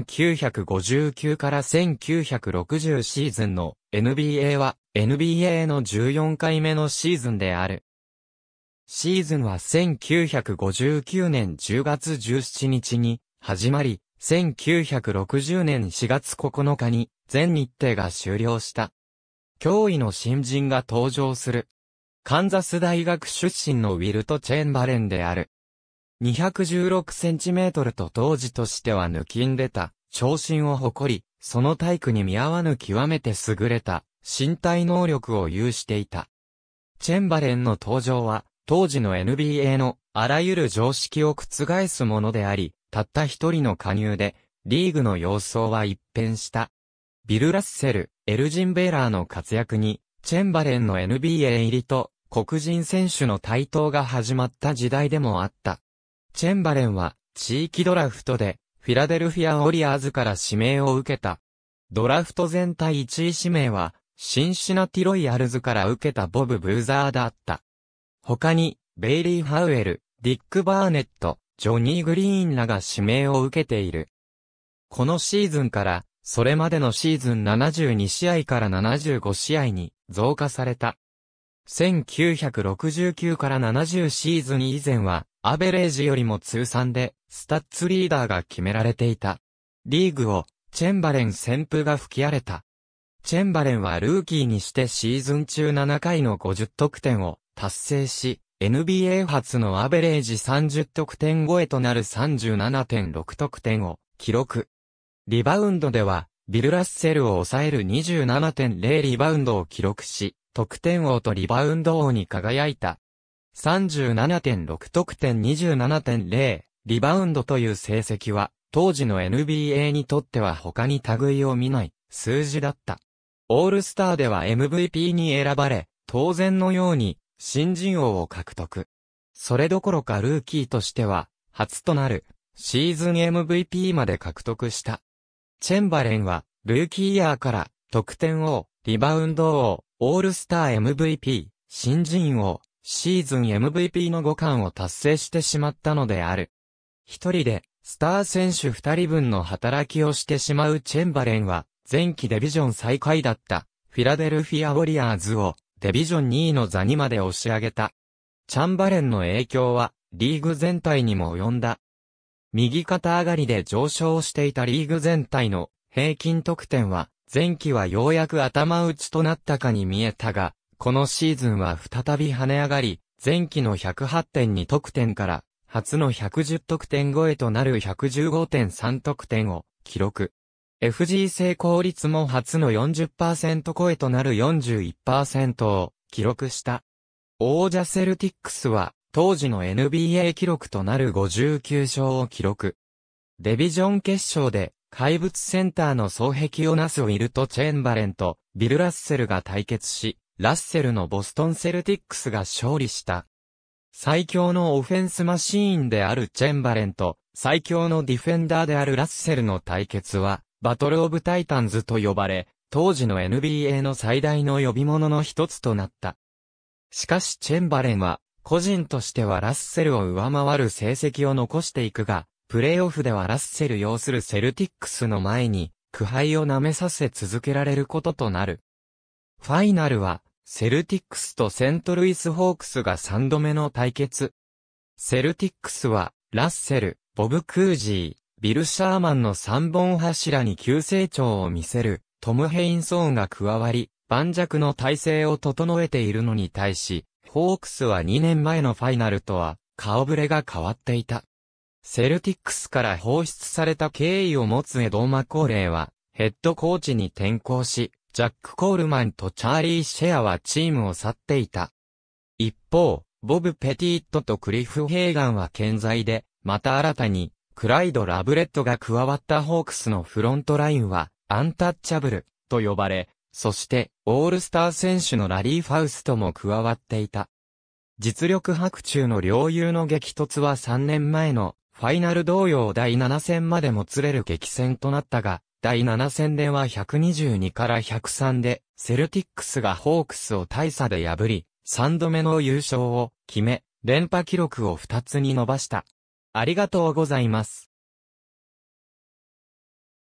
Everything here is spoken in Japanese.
1959から1960シーズンの NBA は NBA の14回目のシーズンである。シーズンは1959年10月17日に始まり、1960年4月9日に全日程が終了した。驚異の新人が登場する。カンザス大学出身のウィルト・チェンバレンである。216cm と当時としては抜きんでた、長身を誇り、その体育に見合わぬ極めて優れた、身体能力を有していた。チェンバレンの登場は、当時の NBA のあらゆる常識を覆すものであり、たった一人の加入で、リーグの様相は一変した。ビル・ラッセル、エルジン・ベーラーの活躍に、チェンバレンの NBA 入りと、黒人選手の台頭が始まった時代でもあった。チェンバレンは、地域ドラフトで、フィラデルフィア・ウォリアーズから指名を受けた。ドラフト全体1位指名は、シンシナティロイヤルズから受けたボブ・ブーザーだった。他に、ベイリー・ハウエル、ディック・バーネット、ジョニー・グリーンらが指名を受けている。このシーズンから、それまでのシーズン72試合から75試合に増加された。1969から70シーズン以前は、アベレージよりも通算で、スタッツリーダーが決められていた。リーグを、チェンバレン旋風が吹き荒れた。チェンバレンはルーキーにしてシーズン中7回の50得点を達成し、NBA 初のアベレージ30得点超えとなる37.6得点を記録。リバウンドでは、ビル・ラッセルを抑える27.0リバウンドを記録し、得点王とリバウンド王に輝いた。37.6得点27.0、リバウンドという成績は、当時の NBA にとっては他に類を見ない数字だった。オールスターでは MVP に選ばれ、当然のように新人王を獲得。それどころかルーキーとしては、初となるシーズン MVP まで獲得した。チェンバレンは、ルーキーイヤーから得点王、リバウンド王、オールスター MVP、新人王、シーズン MVP の5冠を達成してしまったのである。一人で、スター選手二人分の働きをしてしまうチェンバレンは、前期デビジョン最下位だった、フィラデルフィア・ウォリアーズを、デビジョン2位の座にまで押し上げた。チャンバレンの影響は、リーグ全体にも及んだ。右肩上がりで上昇していたリーグ全体の平均得点は、前期はようやく頭打ちとなったかに見えたが、このシーズンは再び跳ね上がり、前期の108.2得点から、初の110得点超えとなる115.3得点を記録。FG 成功率も初の40%超えとなる41%を記録した。王者セルティックスは当時の NBA 記録となる59勝を記録。デビジョン決勝で怪物センターの双壁をなすウィルト・チェンバレンとビル・ラッセルが対決し、ラッセルのボストンセルティックスが勝利した。最強のオフェンスマシーンであるチェンバレンと、最強のディフェンダーであるラッセルの対決は、バトルオブタイタンズと呼ばれ、当時の NBA の最大の呼び物の一つとなった。しかしチェンバレンは、個人としてはラッセルを上回る成績を残していくが、プレイオフではラッセル擁するセルティックスの前に、苦杯を舐めさせ続けられることとなる。ファイナルは、セルティックスとセントルイスホークスが3度目の対決。セルティックスは、ラッセル、ボブ・クージー、ビル・シャーマンの3本柱に急成長を見せる、トム・ヘインソーンが加わり、盤石の体制を整えているのに対し、ホークスは2年前のファイナルとは、顔ぶれが変わっていた。セルティックスから放出された経緯を持つエドーマ・コーレイは、ヘッドコーチに転向し、ジャック・コールマンとチャーリー・シェアはチームを去っていた。一方、ボブ・ペティットとクリフ・ヘイガンは健在で、また新たに、クライド・ラブレットが加わったホークスのフロントラインは、アンタッチャブル、と呼ばれ、そして、オールスター選手のラリー・ファウストも加わっていた。実力白昼の両友の激突は3年前のファイナル同様第7戦までもつれる激戦となったが、第7戦では122から103で、セルティックスがホークスを大差で破り、3度目の優勝を決め、連覇記録を2つに伸ばした。ありがとうございます。